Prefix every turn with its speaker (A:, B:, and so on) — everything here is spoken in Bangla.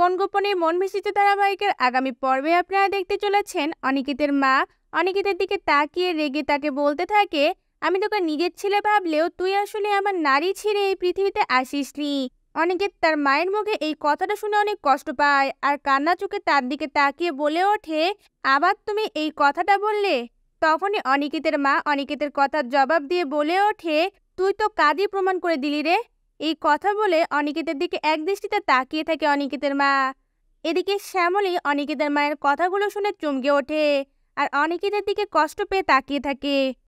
A: কোন গোপনে মন মিশ্রিত ধারাবাহিকের আগামী পর্বে আপনারা দেখতে চলেছেন অনিকিতের মা অনিকিতের দিকে তাকিয়ে রেগে তাকে বলতে থাকে আমি তোকে নিজের ছেলে ভাবলেও তুই আসলে আমার নারী ছেড়ে এই পৃথিবীতে আসিস নি অনিকেত তার মায়ের মুখে এই কথাটা শুনে অনেক কষ্ট পায় আর কান্না চোখে তার দিকে তাকিয়ে বলে ওঠে আবার তুমি এই কথাটা বললে তখনই অনিকিতের মা অনিকেতের কথার জবাব দিয়ে বলে ওঠে তুই তো কাজই প্রমাণ করে দিলি রে এই কথা বলে অনিকেতের দিকে একদৃষ্টিতে তাকিয়ে থাকে অনিকেতের মা এদিকে শ্যামলী অনিকেতের মায়ের কথাগুলো শুনে চমকে ওঠে আর অনিকেতের দিকে কষ্ট পেয়ে তাকিয়ে থাকে